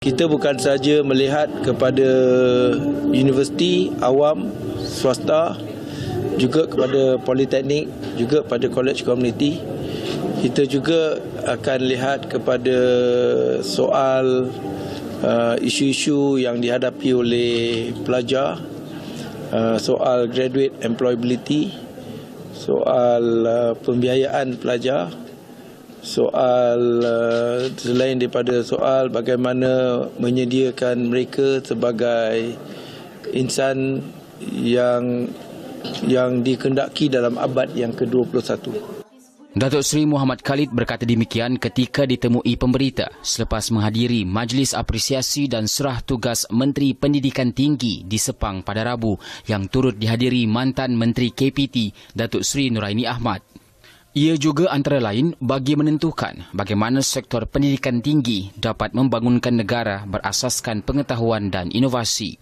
Kita bukan saja melihat kepada universiti, awam, swasta, juga kepada politeknik, juga pada college community. Kita juga akan lihat kepada soal uh, isu-isu yang dihadapi oleh pelajar, uh, soal graduate employability, soal uh, pembiayaan pelajar, soal uh, selain daripada soal bagaimana menyediakan mereka sebagai insan yang yang dikendaki dalam abad yang ke-21. Datuk Seri Muhammad Khalid berkata demikian ketika ditemui pemberita selepas menghadiri Majlis Apresiasi dan Serah Tugas Menteri Pendidikan Tinggi di Sepang pada Rabu yang turut dihadiri mantan Menteri KPT Datuk Seri Nuraini Ahmad. Ia juga antara lain bagi menentukan bagaimana sektor pendidikan tinggi dapat membangunkan negara berasaskan pengetahuan dan inovasi.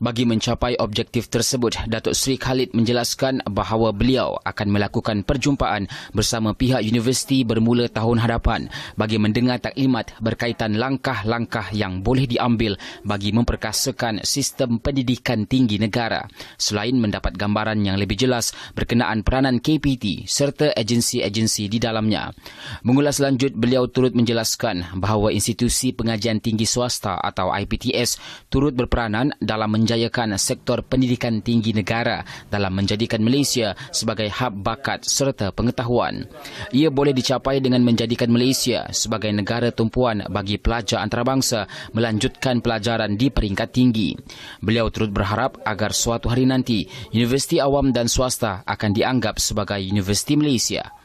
Bagi mencapai objektif tersebut, Datuk Sri Khalid menjelaskan bahawa beliau akan melakukan perjumpaan bersama pihak universiti bermula tahun hadapan bagi mendengar taklimat berkaitan langkah-langkah yang boleh diambil bagi memperkasakan sistem pendidikan tinggi negara. Selain mendapat gambaran yang lebih jelas berkenaan peranan KPT serta agensi agensi-agensi di dalamnya. Mengulas lanjut, beliau turut menjelaskan bahawa institusi pengajian tinggi swasta atau IPTS turut berperanan dalam menjayakan sektor pendidikan tinggi negara dalam menjadikan Malaysia sebagai hub bakat serta pengetahuan. Ia boleh dicapai dengan menjadikan Malaysia sebagai negara tumpuan bagi pelajar antarabangsa melanjutkan pelajaran di peringkat tinggi. Beliau turut berharap agar suatu hari nanti, universiti awam dan swasta akan dianggap sebagai Universiti Malaysia.